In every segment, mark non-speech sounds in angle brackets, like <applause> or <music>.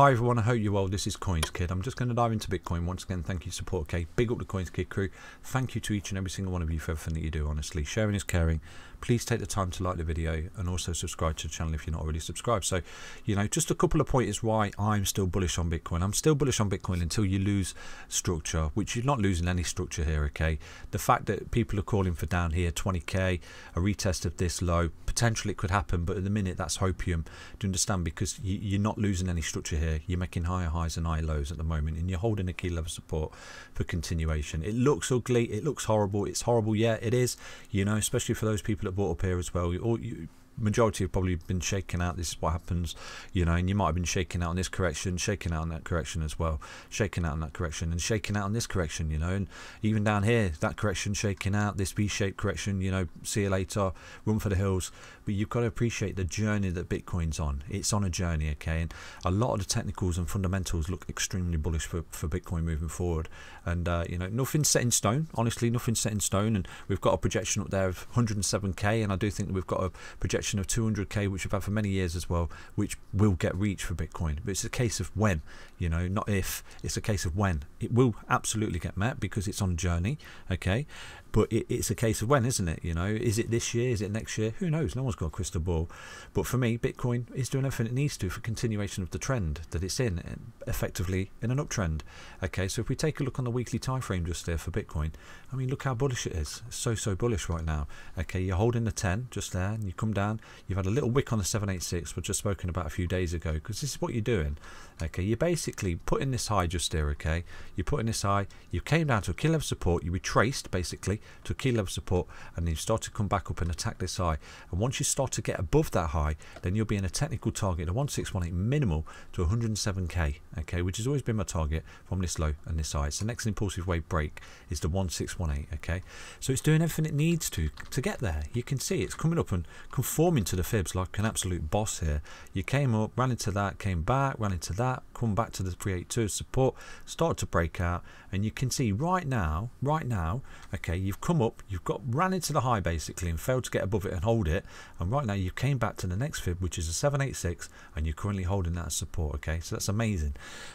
Hi everyone, I hope you're well. This is Coins Kid. I'm just going to dive into Bitcoin once again. Thank you, support Okay? Big up the Coins Kid crew. Thank you to each and every single one of you for everything that you do. Honestly, sharing is caring. Please take the time to like the video and also subscribe to the channel if you're not already subscribed. So, you know, just a couple of points why I'm still bullish on Bitcoin. I'm still bullish on Bitcoin until you lose structure, which you're not losing any structure here. Okay, the fact that people are calling for down here 20k, a retest of this low, potentially it could happen, but at the minute that's hopium. Do you understand? Because you're not losing any structure here here, you're making higher highs and high lows at the moment, and you're holding a key level support for continuation. It looks ugly, it looks horrible, it's horrible, yeah, it is, you know, especially for those people that bought up here as well. Or you, majority have probably been shaken out. This is what happens, you know, and you might have been shaken out on this correction, shaken out on that correction as well, shaken out on that correction, and shaken out on this correction, you know, and even down here, that correction shaking out, this V shaped correction, you know, see you later, run for the hills, but you've got to appreciate the journey that Bitcoin's on. It's on a journey, okay? And a lot of the technicals and fundamentals look extremely bullish for, for Bitcoin moving forward. And, uh, you know, nothing's set in stone, honestly, nothing's set in stone. And we've got a projection up there of 107K, and I do think that we've got a projection of 200K, which we've had for many years as well, which will get reached for Bitcoin. But it's a case of when, you know, not if, it's a case of when. It will absolutely get met because it's on a journey, okay? But it, it's a case of when, isn't it? You know, is it this year? Is it next year? Who knows? No one's got a crystal ball. But for me, Bitcoin is doing everything it needs to for continuation of the trend that it's in, effectively in an uptrend. Okay, so if we take a look on the weekly time frame just there for Bitcoin, I mean, look how bullish it is. It's so, so bullish right now. Okay, you're holding the 10 just there, and you come down. You've had a little wick on the 786, which I've spoken about a few days ago, because this is what you're doing. Okay, you're basically putting this high just there, okay? You're putting this high. You came down to a key level support. You retraced, basically, to a key level support, and then you start to come back up and attack this high. And once you start to get above that high, then you'll be in a technical target of 1618 minimal to 107k, okay, which has always been my target from this low and this high. So the next impulsive wave break is the 1618, okay. So it's doing everything it needs to to get there. You can see it's coming up and conforming to the fibs like an absolute boss here. You came up, ran into that, came back, ran into that, come back to the 382 support, start to break out, and you can see right now, right now, okay, you've come up, you've got ran into the high basically and failed to get above it and hold it and right now you came back to the next fib which is a 786 and you're currently holding that as support okay so that's amazing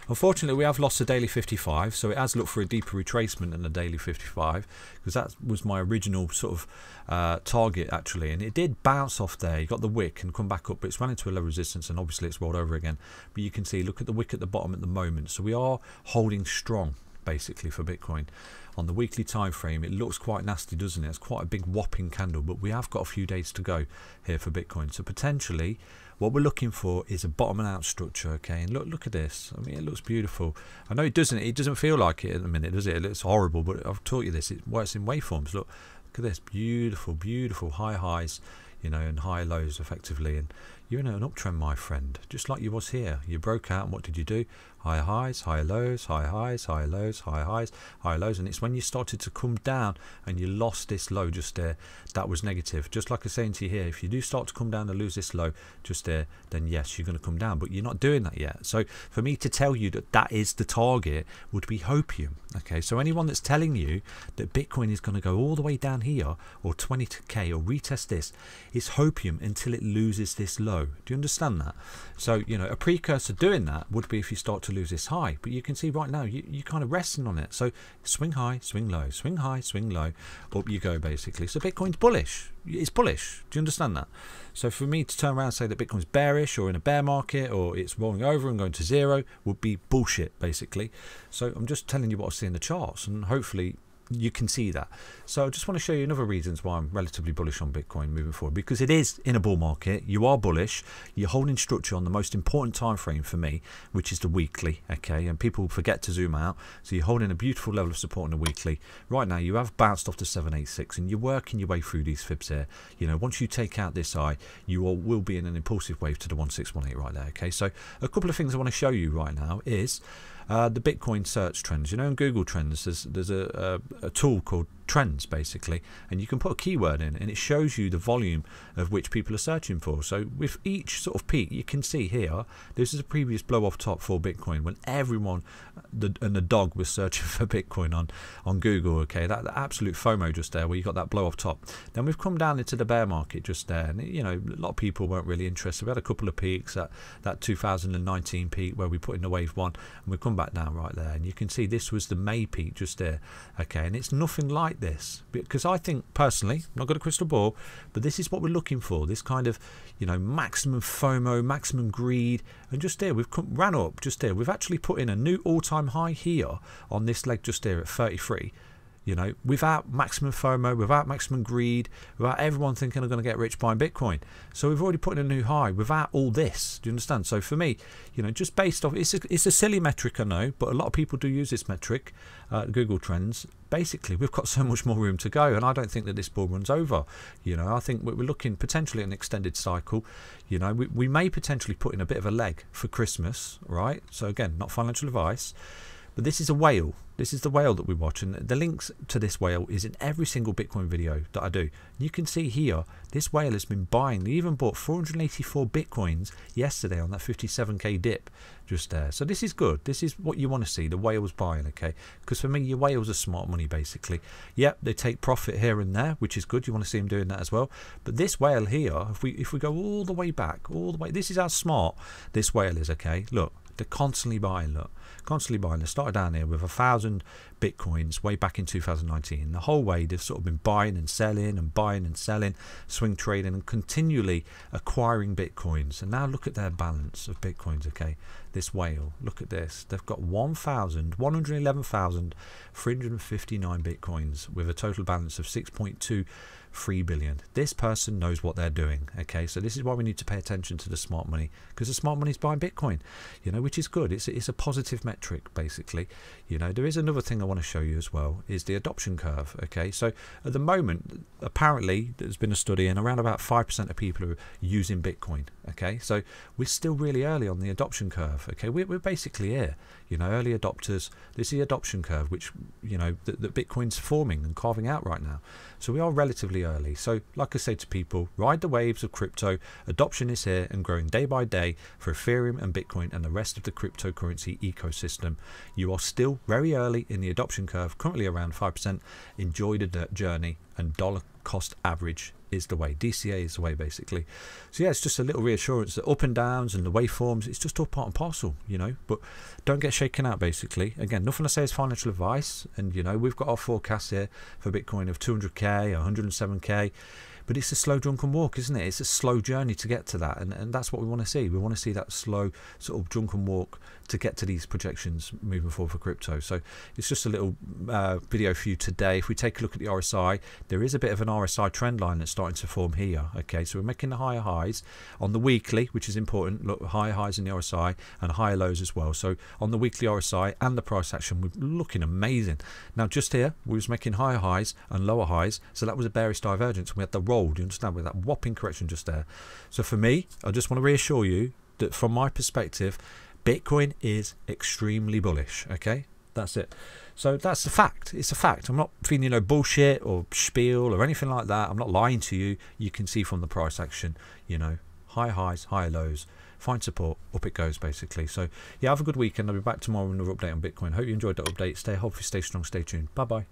unfortunately we have lost the daily 55 so it has looked for a deeper retracement than the daily 55 because that was my original sort of uh, target actually and it did bounce off there you got the wick and come back up but it's run into a low resistance and obviously it's rolled over again but you can see look at the wick at the bottom at the moment so we are holding strong basically for Bitcoin. On the weekly time frame, it looks quite nasty, doesn't it? It's quite a big whopping candle, but we have got a few days to go here for Bitcoin. So potentially, what we're looking for is a bottom and out structure. Okay, and look, look at this. I mean, it looks beautiful. I know it doesn't. It doesn't feel like it at the minute, does it? It looks horrible, but I've taught you this. It works in waveforms. Look, look at this. Beautiful, beautiful high highs, you know, and high lows, effectively, and you're in an uptrend, my friend, just like you was here. You broke out, and what did you do? High highs, high lows, high highs, high lows, high highs, high lows. And it's when you started to come down and you lost this low just there, that was negative. Just like I'm saying to you here, if you do start to come down and lose this low just there, then yes, you're going to come down. But you're not doing that yet. So for me to tell you that that is the target would be hopium okay so anyone that's telling you that bitcoin is going to go all the way down here or 20k or retest this it's hopium until it loses this low do you understand that so you know a precursor doing that would be if you start to lose this high but you can see right now you, you're kind of resting on it so swing high swing low swing high swing low up you go basically so bitcoin's bullish it's bullish. Do you understand that? So for me to turn around and say that Bitcoin's bearish or in a bear market or it's rolling over and going to zero would be bullshit, basically. So I'm just telling you what I see in the charts, and hopefully you can see that. So I just want to show you another reasons why I'm relatively bullish on Bitcoin moving forward because it is in a bull market. You are bullish. You're holding structure on the most important time frame for me, which is the weekly. Okay, and people forget to zoom out. So you're holding a beautiful level of support on the weekly. Right now, you have bounced off to 786, and you're working your way through these fibs here. You know, once you take out this eye, you will be in an impulsive wave to the 1618 right there. Okay, so a couple of things I want to show you right now is uh, the Bitcoin search trends. You know, in Google Trends, there's there's a, a, a tool called trends basically and you can put a keyword in and it shows you the volume of which people are searching for so with each sort of peak you can see here this is a previous blow off top for bitcoin when everyone the, and the dog was searching <laughs> for bitcoin on on google okay that, the absolute fomo just there where you got that blow off top then we've come down into the bear market just there and you know a lot of people weren't really interested we had a couple of peaks at that 2019 peak where we put in the wave one and we've come back down right there and you can see this was the may peak just there okay and it's nothing like like this because I think personally, I've not got a crystal ball, but this is what we're looking for. This kind of, you know, maximum FOMO, maximum greed, and just here we've come, ran up. Just here we've actually put in a new all-time high here on this leg just here at 33. You know, without maximum FOMO, without maximum greed, without everyone thinking they're going to get rich buying Bitcoin. So we've already put in a new high without all this. Do you understand? So for me, you know, just based off, it's a, it's a silly metric, I know, but a lot of people do use this metric, uh, Google Trends. Basically, we've got <laughs> so much more room to go, and I don't think that this bull runs over. You know, I think we're looking potentially an extended cycle. You know, we, we may potentially put in a bit of a leg for Christmas, right? So again, not financial advice. But this is a whale. This is the whale that we watch. And the links to this whale is in every single Bitcoin video that I do. You can see here, this whale has been buying. They even bought 484 Bitcoins yesterday on that 57K dip just there. So this is good. This is what you want to see. The whales buying, okay? Because for me, your whales are smart money, basically. Yep, they take profit here and there, which is good. You want to see them doing that as well. But this whale here, if we, if we go all the way back, all the way, this is how smart this whale is, okay? Look, they're constantly buying, look, constantly buying. They started down here with a thousand bitcoins way back in 2019. The whole way they've sort of been buying and selling and buying and selling, swing trading and continually acquiring bitcoins. And now look at their balance of bitcoins, okay? This whale, look at this. They've got 1,111,359 bitcoins with a total balance of 6.2 3 billion. This person knows what they're doing. Okay, so this is why we need to pay attention to the smart money because the smart money is buying Bitcoin, you know, which is good. It's, it's a positive metric, basically. You know, there is another thing I want to show you as well is the adoption curve. Okay, so at the moment, apparently, there's been a study and around about 5% of people are using Bitcoin. Okay, so we're still really early on the adoption curve. Okay, we're, we're basically here, you know, early adopters. This is the adoption curve, which, you know, that Bitcoin's forming and carving out right now. So we are relatively early. So, like I say to people, ride the waves of crypto. Adoption is here and growing day by day for Ethereum and Bitcoin and the rest of the cryptocurrency ecosystem. You are still very early in the adoption curve, currently around 5%. Enjoy the journey and dollar cost average is the way. DCA is the way, basically. So yeah, it's just a little reassurance that up and downs and the waveforms, it's just all part and parcel, you know. But don't get shaken out, basically. Again, nothing I say is financial advice. And, you know, we've got our forecast here for Bitcoin of 200K, 107K. But it's a slow drunken walk, isn't it? It's a slow journey to get to that. And, and that's what we want to see. We want to see that slow sort of drunken walk to get to these projections moving forward for crypto. So it's just a little uh, video for you today. If we take a look at the RSI, there is a bit of an RSI trend line that's starting to form here. Okay, so we're making the higher highs on the weekly, which is important. Look, higher highs in the RSI and higher lows as well. So on the weekly RSI and the price action, we're looking amazing. Now just here, we was making higher highs and lower highs. So that was a bearish divergence. We had the roll. Do you understand? With that whopping correction just there. So for me, I just want to reassure you that from my perspective, Bitcoin is extremely bullish. Okay, that's it. So that's the fact. It's a fact. I'm not feeding you no bullshit or spiel or anything like that. I'm not lying to you. You can see from the price action, you know, high highs, high lows. Find support, up it goes basically. So yeah, have a good weekend. I'll be back tomorrow with another update on Bitcoin. Hope you enjoyed that update. Stay healthy, stay strong, stay tuned. Bye bye.